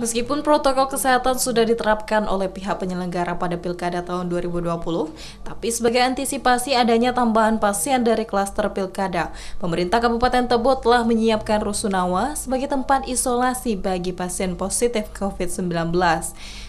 Meskipun protokol kesehatan sudah diterapkan oleh pihak penyelenggara pada pilkada tahun 2020, tapi sebagai antisipasi adanya tambahan pasien dari klaster pilkada, pemerintah Kabupaten Tebo telah menyiapkan Rusunawa sebagai tempat isolasi bagi pasien positif COVID-19.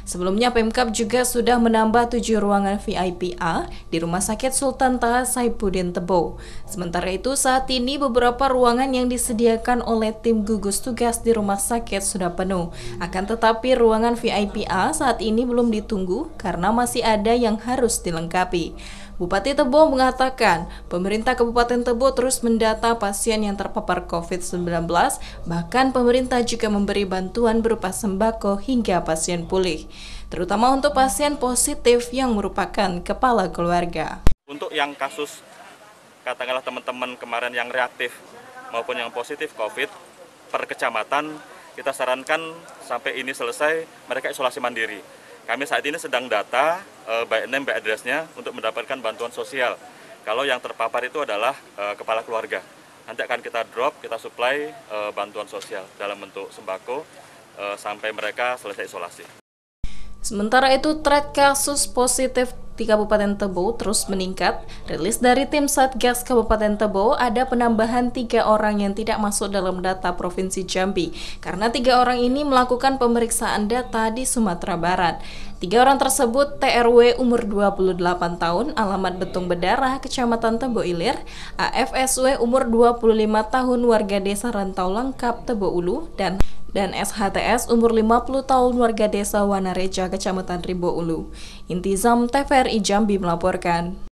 Sebelumnya Pemkap juga sudah menambah tujuh ruangan VIPA di Rumah Sakit Sultan Taha Saipudin Tebo. Sementara itu saat ini beberapa ruangan yang disediakan oleh tim gugus tugas di rumah sakit sudah penuh. Akan akan tetapi ruangan VIP A saat ini belum ditunggu karena masih ada yang harus dilengkapi. Bupati Tebo mengatakan, pemerintah Kabupaten Tebo terus mendata pasien yang terpapar COVID-19, bahkan pemerintah juga memberi bantuan berupa sembako hingga pasien pulih, terutama untuk pasien positif yang merupakan kepala keluarga. Untuk yang kasus, katakanlah teman-teman kemarin yang reaktif maupun yang positif COVID, per kecamatan kita sarankan sampai ini selesai mereka isolasi mandiri. Kami saat ini sedang data uh, by name, by address-nya untuk mendapatkan bantuan sosial. Kalau yang terpapar itu adalah uh, kepala keluarga. Nanti akan kita drop, kita supply uh, bantuan sosial dalam bentuk sembako sampai mereka selesai isolasi. Sementara itu, tren kasus positif di Kabupaten Tebo terus meningkat. Rilis dari tim Satgas Kabupaten Tebo ada penambahan tiga orang yang tidak masuk dalam data Provinsi Jambi karena tiga orang ini melakukan pemeriksaan data di Sumatera Barat. Tiga orang tersebut TRW umur 28 tahun, alamat Betung Bedara, Kecamatan Tebo Ilir, AFSW umur 25 tahun warga desa Rantau Lengkap Tebo Ulu, dan dan SHTS umur 50 tahun warga desa Wanareja, Kecamatan Ribo Ulu. Intizam TVRI Jambi melaporkan.